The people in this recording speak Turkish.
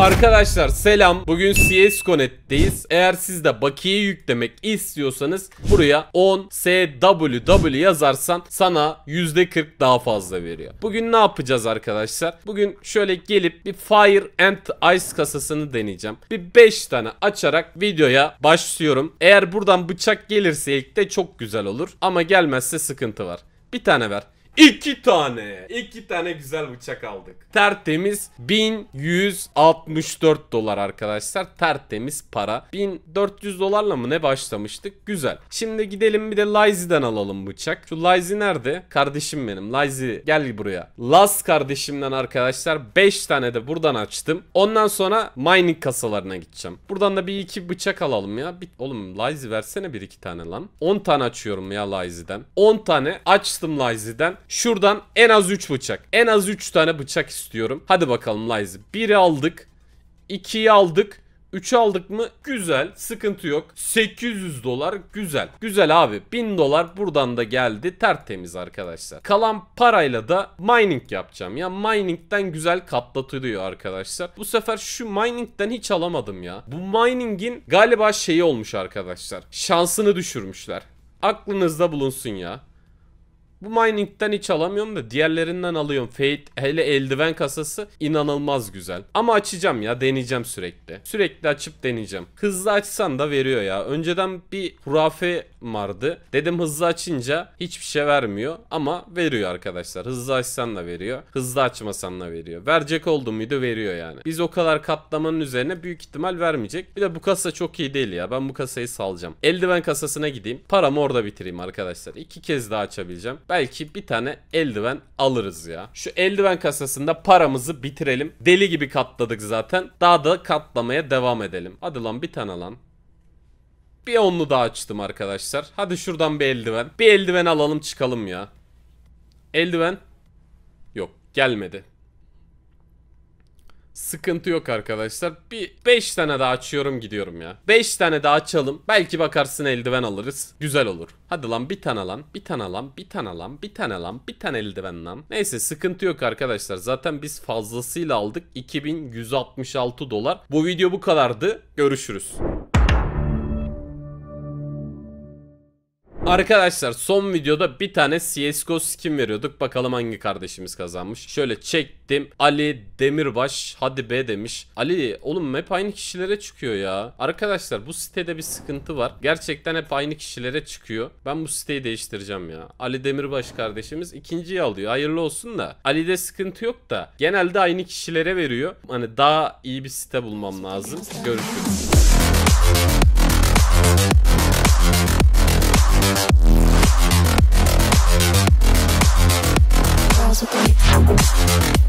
Arkadaşlar selam. Bugün CS.net'teyiz. Eğer siz de bakiye yüklemek istiyorsanız buraya 10SWW yazarsan sana %40 daha fazla veriyor. Bugün ne yapacağız arkadaşlar? Bugün şöyle gelip bir Fire and Ice kasasını deneyeceğim. Bir 5 tane açarak videoya başlıyorum. Eğer buradan bıçak gelirse ilk de çok güzel olur. Ama gelmezse sıkıntı var. Bir tane ver. İki tane. iki tane güzel bıçak aldık. Tertemiz 1164 dolar arkadaşlar. Tertemiz para. 1400 dolarla mı ne başlamıştık? Güzel. Şimdi gidelim bir de Lizy'den alalım bıçak. Şu Lizy nerede? Kardeşim benim. Lizy gel buraya. Las kardeşimden arkadaşlar 5 tane de buradan açtım. Ondan sonra mining kasalarına gideceğim. Buradan da bir iki bıçak alalım ya. Bir, oğlum Lizy versene bir iki tane lan. 10 tane açıyorum ya Lizy'den. 10 tane açtım Lizy'den. Şuradan en az 3 bıçak. En az 3 tane bıçak istiyorum. Hadi bakalım Liza. 1'i aldık. 2'yi aldık. 3'ü aldık mı? Güzel. Sıkıntı yok. 800 dolar. Güzel. Güzel abi. 1000 dolar buradan da geldi. Tertemiz arkadaşlar. Kalan parayla da mining yapacağım. Ya miningden güzel katlatılıyor arkadaşlar. Bu sefer şu miningden hiç alamadım ya. Bu miningin galiba şeyi olmuş arkadaşlar. Şansını düşürmüşler. Aklınızda bulunsun ya. Bu mining'den hiç alamıyorum da diğerlerinden alıyorum. Fate hele eldiven kasası inanılmaz güzel. Ama açacağım ya deneyeceğim sürekli. Sürekli açıp deneyeceğim. Hızlı açsan da veriyor ya. Önceden bir hurafe vardı. Dedim hızlı açınca hiçbir şey vermiyor ama veriyor arkadaşlar. Hızlı açsan da veriyor. Hızlı açmasan da veriyor. Verecek oldu muydu veriyor yani. Biz o kadar katlamanın üzerine büyük ihtimal vermeyecek. Bir de bu kasa çok iyi değil ya. Ben bu kasayı salacağım. Eldiven kasasına gideyim. Paramı orada bitireyim arkadaşlar. İki kez daha açabileceğim. Belki bir tane eldiven alırız ya. Şu eldiven kasasında paramızı bitirelim. Deli gibi katladık zaten. Daha da katlamaya devam edelim. Hadi lan bir tane lan. Bir onlu daha açtım arkadaşlar. Hadi şuradan bir eldiven. Bir eldiven alalım çıkalım ya. Eldiven. Yok gelmedi. Sıkıntı yok arkadaşlar. Bir 5 tane daha açıyorum gidiyorum ya. 5 tane daha açalım. Belki bakarsın eldiven alırız. Güzel olur. Hadi lan bir tane lan. Bir tane lan. Bir tane lan. Bir tane lan. Bir tane eldiven lan. Neyse sıkıntı yok arkadaşlar. Zaten biz fazlasıyla aldık. 2166 dolar. Bu video bu kadardı. Görüşürüz. Arkadaşlar son videoda bir tane CSGO skin veriyorduk. Bakalım hangi kardeşimiz kazanmış. Şöyle çektim. Ali Demirbaş hadi be demiş. Ali oğlum hep aynı kişilere çıkıyor ya. Arkadaşlar bu sitede bir sıkıntı var. Gerçekten hep aynı kişilere çıkıyor. Ben bu siteyi değiştireceğim ya. Ali Demirbaş kardeşimiz ikinciyi alıyor. Hayırlı olsun da. Ali'de sıkıntı yok da. Genelde aynı kişilere veriyor. Hani daha iyi bir site bulmam lazım. Görüşürüz. Thank you.